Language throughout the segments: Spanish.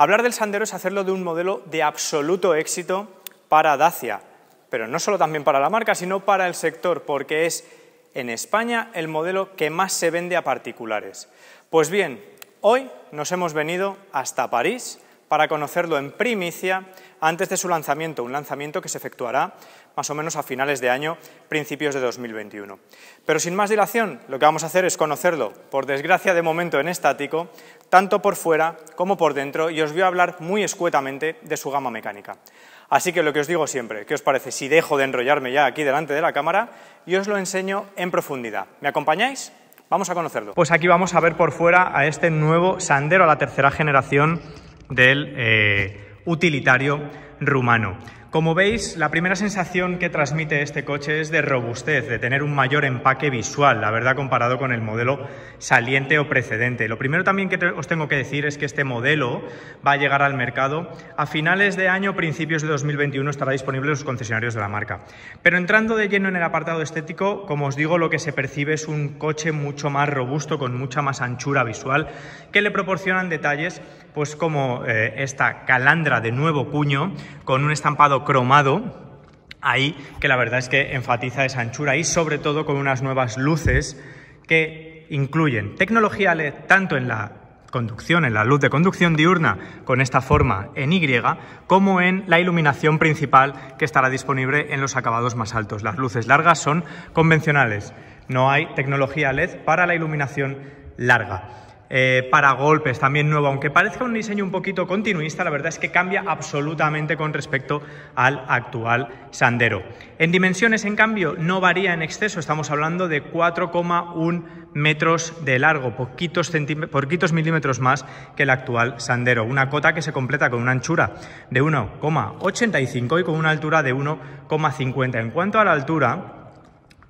Hablar del Sandero es hacerlo de un modelo de absoluto éxito para Dacia, pero no solo también para la marca, sino para el sector, porque es en España el modelo que más se vende a particulares. Pues bien, hoy nos hemos venido hasta París para conocerlo en primicia antes de su lanzamiento, un lanzamiento que se efectuará más o menos a finales de año, principios de 2021. Pero sin más dilación, lo que vamos a hacer es conocerlo, por desgracia de momento en estático, tanto por fuera como por dentro, y os voy a hablar muy escuetamente de su gama mecánica. Así que lo que os digo siempre, ¿qué os parece si dejo de enrollarme ya aquí delante de la cámara y os lo enseño en profundidad? ¿Me acompañáis? Vamos a conocerlo. Pues aquí vamos a ver por fuera a este nuevo Sandero a la tercera generación del eh, utilitario rumano. Como veis, la primera sensación que transmite este coche es de robustez, de tener un mayor empaque visual, la verdad, comparado con el modelo saliente o precedente. Lo primero también que os tengo que decir es que este modelo va a llegar al mercado a finales de año, principios de 2021 estará disponible en los concesionarios de la marca. Pero entrando de lleno en el apartado estético, como os digo, lo que se percibe es un coche mucho más robusto, con mucha más anchura visual, que le proporcionan detalles pues como eh, esta calandra de nuevo cuño con un estampado cromado ahí, que la verdad es que enfatiza esa anchura y sobre todo con unas nuevas luces que incluyen tecnología LED tanto en la conducción, en la luz de conducción diurna con esta forma en Y, como en la iluminación principal que estará disponible en los acabados más altos. Las luces largas son convencionales, no hay tecnología LED para la iluminación larga. Eh, para golpes, también nuevo. Aunque parezca un diseño un poquito continuista, la verdad es que cambia absolutamente con respecto al actual Sandero. En dimensiones, en cambio, no varía en exceso. Estamos hablando de 4,1 metros de largo, poquitos, poquitos milímetros más que el actual Sandero. Una cota que se completa con una anchura de 1,85 y con una altura de 1,50. En cuanto a la altura,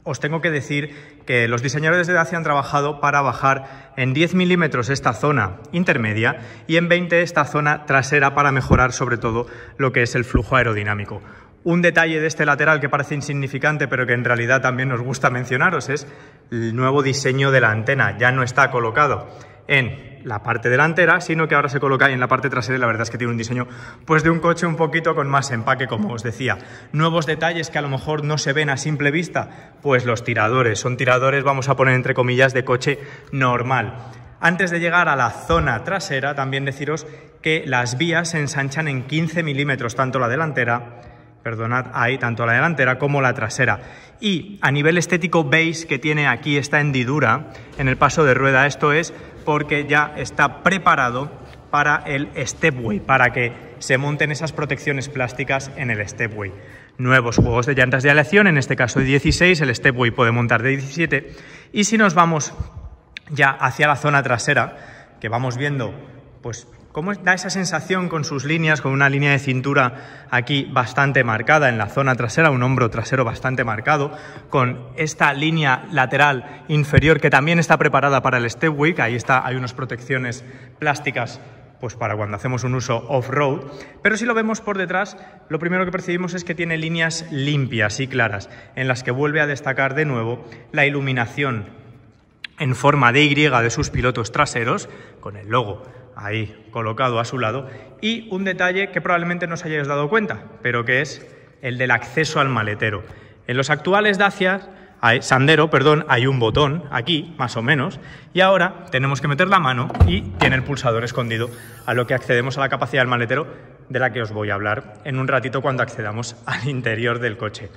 os tengo que decir que los diseñadores de Dacia han trabajado para bajar en 10 milímetros esta zona intermedia y en 20 esta zona trasera para mejorar sobre todo lo que es el flujo aerodinámico. Un detalle de este lateral que parece insignificante pero que en realidad también nos gusta mencionaros es el nuevo diseño de la antena, ya no está colocado en la parte delantera, sino que ahora se coloca en la parte trasera y la verdad es que tiene un diseño pues de un coche un poquito con más empaque, como os decía. Nuevos detalles que a lo mejor no se ven a simple vista, pues los tiradores, son tiradores, vamos a poner entre comillas, de coche normal. Antes de llegar a la zona trasera, también deciros que las vías se ensanchan en 15 milímetros, tanto la delantera, perdonad, ahí, tanto la delantera como la trasera. Y a nivel estético veis que tiene aquí esta hendidura en el paso de rueda, esto es porque ya está preparado para el stepway, para que se monten esas protecciones plásticas en el stepway. Nuevos juegos de llantas de aleación, en este caso de 16, el stepway puede montar de 17. Y si nos vamos ya hacia la zona trasera, que vamos viendo pues ¿Cómo da esa sensación con sus líneas, con una línea de cintura aquí bastante marcada en la zona trasera, un hombro trasero bastante marcado, con esta línea lateral inferior que también está preparada para el step Ahí está, hay unas protecciones plásticas pues para cuando hacemos un uso off-road, pero si lo vemos por detrás, lo primero que percibimos es que tiene líneas limpias y claras, en las que vuelve a destacar de nuevo la iluminación en forma de Y de sus pilotos traseros, con el logo ahí colocado a su lado, y un detalle que probablemente no os hayáis dado cuenta, pero que es el del acceso al maletero. En los actuales Dacias, hay, Sandero, perdón, hay un botón aquí, más o menos, y ahora tenemos que meter la mano y tiene el pulsador escondido, a lo que accedemos a la capacidad del maletero, de la que os voy a hablar en un ratito cuando accedamos al interior del coche.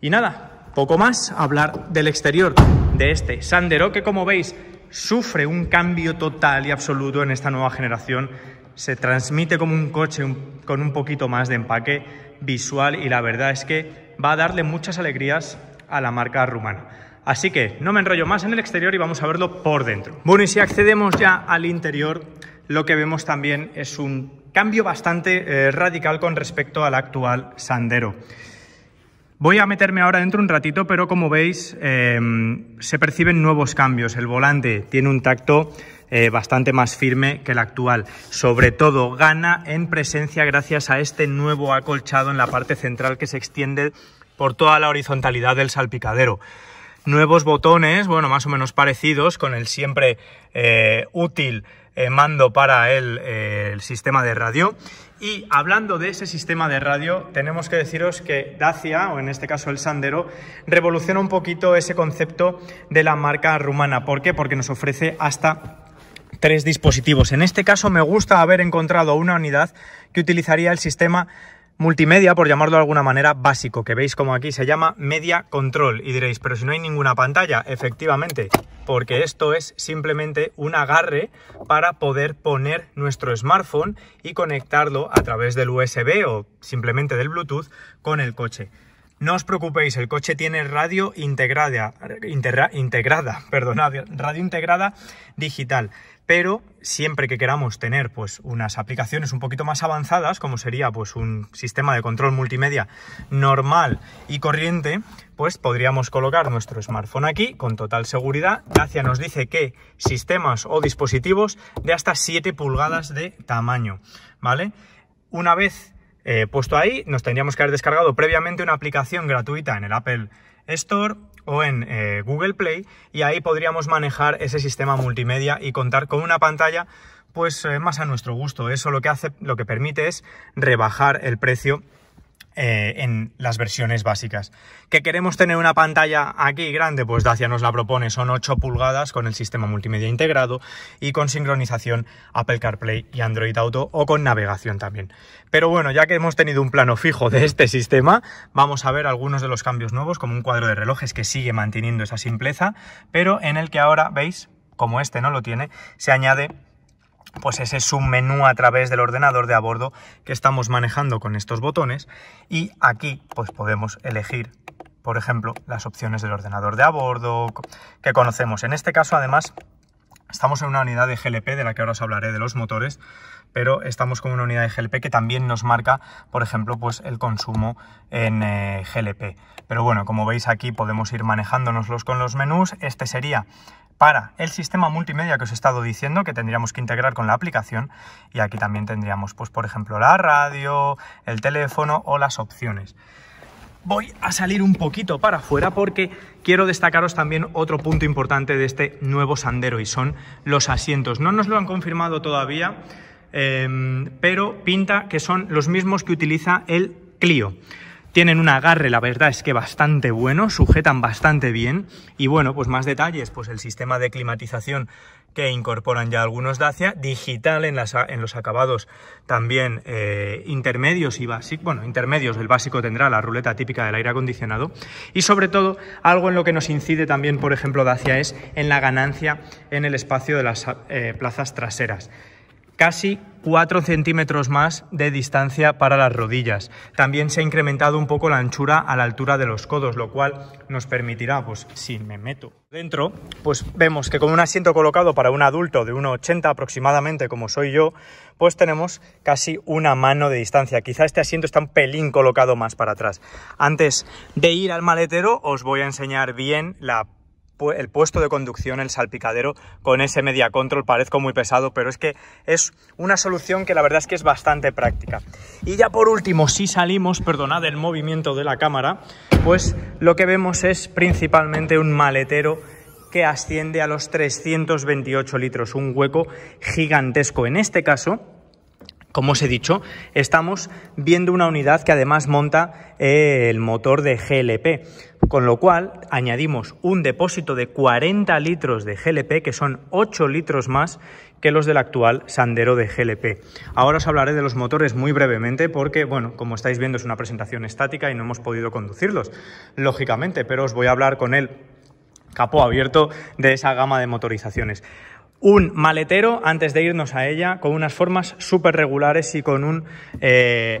Y nada, poco más, hablar del exterior de este Sandero, que como veis sufre un cambio total y absoluto en esta nueva generación. Se transmite como un coche con un poquito más de empaque visual y la verdad es que va a darle muchas alegrías a la marca rumana. Así que no me enrollo más en el exterior y vamos a verlo por dentro. Bueno, y si accedemos ya al interior, lo que vemos también es un cambio bastante eh, radical con respecto al actual Sandero. Voy a meterme ahora dentro un ratito, pero como veis, em, se perciben nuevos cambios. El volante tiene un tacto eh, bastante más firme que el actual. Sobre todo, gana en presencia gracias a este nuevo acolchado en la parte central que se extiende por toda la horizontalidad del salpicadero. Nuevos botones, bueno, más o menos parecidos, con el siempre eh, útil eh, mando para el, eh, el, sistema de radio. Y hablando de ese sistema de radio, tenemos que deciros que Dacia, o en este caso el Sandero, revoluciona un poquito ese concepto de la marca rumana. ¿Por qué? Porque nos ofrece hasta tres dispositivos. En este caso me gusta haber encontrado una unidad que utilizaría el sistema multimedia, por llamarlo de alguna manera, básico, que veis como aquí se llama Media Control. Y diréis, pero si no hay ninguna pantalla, efectivamente, porque esto es simplemente un agarre para poder poner nuestro smartphone y conectarlo a través del USB o simplemente del Bluetooth con el coche. No os preocupéis, el coche tiene radio integrada, integrada, perdonad, radio integrada digital. Pero siempre que queramos tener pues, unas aplicaciones un poquito más avanzadas, como sería pues, un sistema de control multimedia normal y corriente, pues podríamos colocar nuestro smartphone aquí con total seguridad. Dacia nos dice que sistemas o dispositivos de hasta 7 pulgadas de tamaño, ¿vale? Una vez eh, puesto ahí, nos tendríamos que haber descargado previamente una aplicación gratuita en el Apple Store o en eh, Google Play y ahí podríamos manejar ese sistema multimedia y contar con una pantalla pues eh, más a nuestro gusto. Eso lo que hace, lo que permite es rebajar el precio eh, en las versiones básicas. ¿Que queremos tener una pantalla aquí grande? Pues Dacia nos la propone, son 8 pulgadas con el sistema multimedia integrado y con sincronización Apple CarPlay y Android Auto o con navegación también. Pero bueno, ya que hemos tenido un plano fijo de este sistema, vamos a ver algunos de los cambios nuevos, como un cuadro de relojes que sigue manteniendo esa simpleza, pero en el que ahora, veis, como este no lo tiene, se añade pues ese es menú a través del ordenador de a bordo que estamos manejando con estos botones y aquí pues podemos elegir por ejemplo las opciones del ordenador de a bordo que conocemos en este caso además estamos en una unidad de GLP de la que ahora os hablaré de los motores pero estamos con una unidad de GLP que también nos marca, por ejemplo, pues el consumo en eh, GLP. Pero bueno, como veis aquí podemos ir manejándonoslos con los menús. Este sería para el sistema multimedia que os he estado diciendo que tendríamos que integrar con la aplicación y aquí también tendríamos, pues por ejemplo, la radio, el teléfono o las opciones voy a salir un poquito para afuera porque quiero destacaros también otro punto importante de este nuevo Sandero y son los asientos. No nos lo han confirmado todavía, Em, pero pinta que son los mismos que utiliza el Clio. Tienen un agarre, la verdad es que bastante bueno, sujetan bastante bien. Y bueno, pues más detalles, pues el sistema de climatización que incorporan ya algunos Dacia, digital en, los acabados también eh, intermedios y básicos, bueno, intermedios, el básico tendrá la ruleta típica del aire acondicionado. Y sobre todo, algo en lo que nos incide también, por ejemplo, Dacia es en la ganancia en el espacio de las eh, plazas traseras casi 4 centímetros más de distancia para las rodillas. También se ha incrementado un poco la anchura a la altura de los codos, lo cual nos permitirá, pues si me meto dentro, pues vemos que con un asiento colocado para un adulto de 1,80 aproximadamente, como soy yo, pues tenemos casi una mano de distancia. Quizá este asiento está un pelín colocado más para atrás. Antes de ir al maletero, os voy a enseñar bien la el puesto de conducción, el salpicadero, con ese media control. Parezco muy pesado, pero es que es una solución que la verdad es que es bastante práctica. Y ya por último, si salimos, perdonad el movimiento de la cámara, pues lo que vemos es principalmente un maletero que asciende a los 328 litros, un hueco gigantesco. En este caso, como os he dicho, estamos viendo una unidad que además monta eh, el motor de GLP, con lo cual añadimos un depósito de 40 litros de GLP, que son 8 litros más que los del actual Sandero de GLP. Ahora os hablaré de los motores muy brevemente porque, bueno, como estáis viendo es una presentación estática y no hemos podido conducirlos, lógicamente, pero os voy a hablar con el capó abierto de esa gama de motorizaciones un maletero antes de irnos a ella, con unas formas súper regulares y con un... Eh,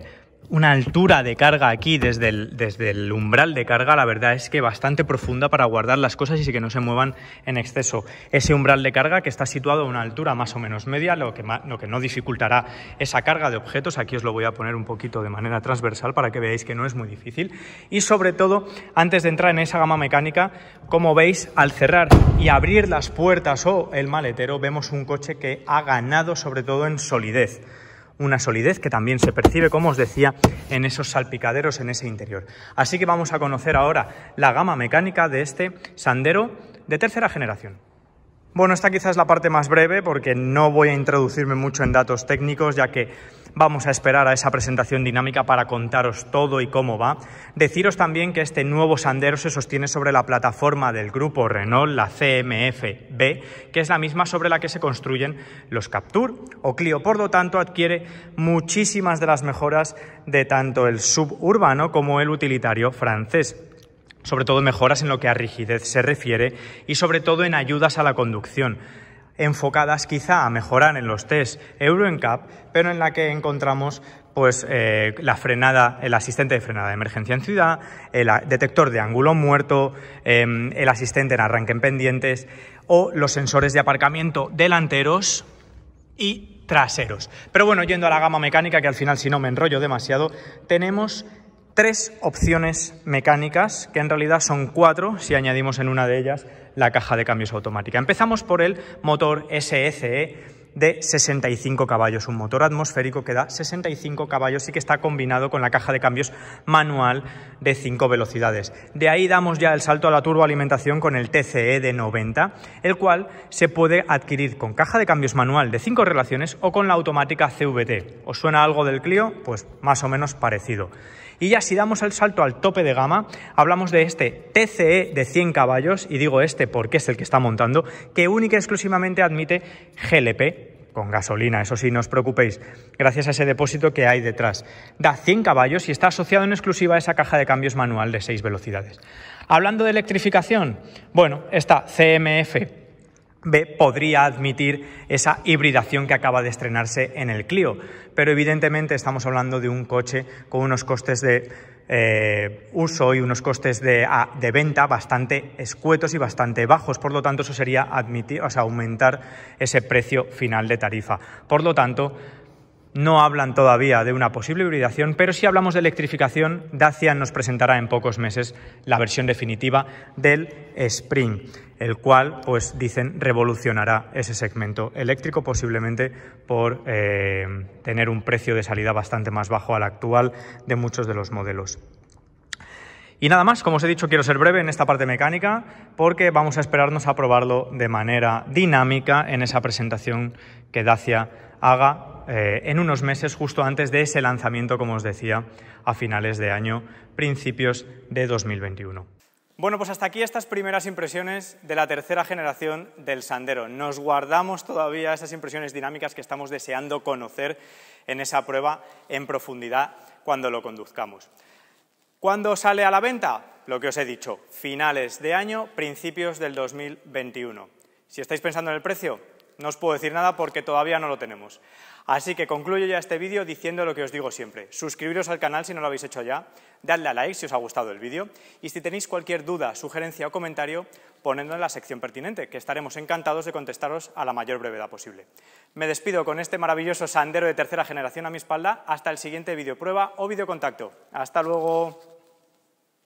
una altura de carga aquí desde el, umbral de carga, la verdad es que bastante profunda para guardar las cosas y que no se muevan en exceso. Ese umbral de carga que está situado a una altura más o menos media, lo que, lo que no dificultará esa carga de objetos. Aquí os lo voy a poner un poquito de manera transversal para que veáis que no es muy difícil. Y sobre todo, antes de entrar en esa gama mecánica, como veis, al cerrar y abrir las puertas o el maletero, vemos un coche que ha ganado sobre todo en solidez una solidez que también se percibe, como os decía, en esos salpicaderos en ese interior. Así que vamos a conocer ahora la gama mecánica de este Sandero de tercera generación. Bueno, esta quizás la parte más breve porque no voy a introducirme mucho en datos técnicos, ya que Vamos a esperar a esa presentación dinámica para contaros todo y cómo va. Deciros también que este nuevo Sandero se sostiene sobre la plataforma del grupo Renault, la CMF-B, que es la misma sobre la que se construyen los Captur o Clio. Por lo tanto, adquiere muchísimas de las mejoras de tanto el suburbano como el utilitario francés sobre todo mejoras en lo que a rigidez se refiere y sobre todo en ayudas a la conducción enfocadas quizá a mejorar en los test Euro NCAP, pero en la que encontramos pues eh, la frenada, el asistente de frenada de emergencia en ciudad, el detector de ángulo muerto, em, el asistente en arranque en pendientes o los sensores de aparcamiento delanteros y traseros. Pero bueno, yendo a la gama mecánica, que al final si no me enrollo demasiado, tenemos tres opciones mecánicas, que en realidad son cuatro si añadimos en una de ellas la caja de cambios automática. Empezamos por el motor SSE de 65 caballos, un motor atmosférico que da 65 caballos y que está combinado con la caja de cambios manual de 5 velocidades. De ahí damos ya el salto a la turboalimentación con el TCE de 90, el cual se puede adquirir con caja de cambios manual de 5 relaciones o con la automática CVT. ¿Os suena algo del Clio? Pues más o menos parecido. Y ya si damos el salto al tope de gama, hablamos de este TCE de 100 caballos, y digo este porque es el que está montando, que única y exclusivamente admite GLP, con gasolina, eso sí, no os preocupéis, gracias a ese depósito que hay detrás. Da 100 caballos y está asociado en exclusiva a esa caja de cambios manual de 6 velocidades. Hablando de electrificación, bueno, esta CMF B podría admitir esa hibridación que acaba de estrenarse en el Clio, pero evidentemente estamos hablando de un coche con unos costes de eh, uso y unos costes de, venta bastante escuetos y bastante bajos. Por lo tanto, eso sería admitir, o sea, aumentar ese precio final de tarifa. Por lo tanto, no hablan todavía de una posible hibridación, pero si hablamos de electrificación, Dacia nos presentará en pocos meses la versión definitiva del Spring, el cual, pues dicen, revolucionará ese segmento eléctrico, posiblemente por eh, tener un precio de salida bastante más bajo al actual de muchos de los modelos. Y nada más, como os he dicho, quiero ser breve en esta parte mecánica porque vamos a esperarnos a probarlo de manera dinámica en esa presentación que Dacia haga eh, en unos meses justo antes de ese lanzamiento, como os decía, a finales de año, principios de 2021. Bueno, pues hasta aquí estas primeras impresiones de la tercera generación del Sandero. Nos guardamos todavía esas impresiones dinámicas que estamos deseando conocer en esa prueba en profundidad cuando lo conduzcamos. ¿Cuándo sale a la venta? Lo que os he dicho, finales de año, principios del 2021. Si estáis pensando en el precio, no os puedo decir nada porque todavía no lo tenemos. Así que concluyo ya este vídeo diciendo lo que os digo siempre. Suscribiros al canal si no lo habéis hecho ya, dadle a like si os ha gustado el vídeo y si tenéis cualquier duda, sugerencia o comentario, ponedlo en la sección pertinente, que estaremos encantados de contestaros a la mayor brevedad posible. Me despido con este maravilloso sandero de tercera generación a mi espalda hasta el siguiente vídeo prueba o vídeo contacto. ¡Hasta luego!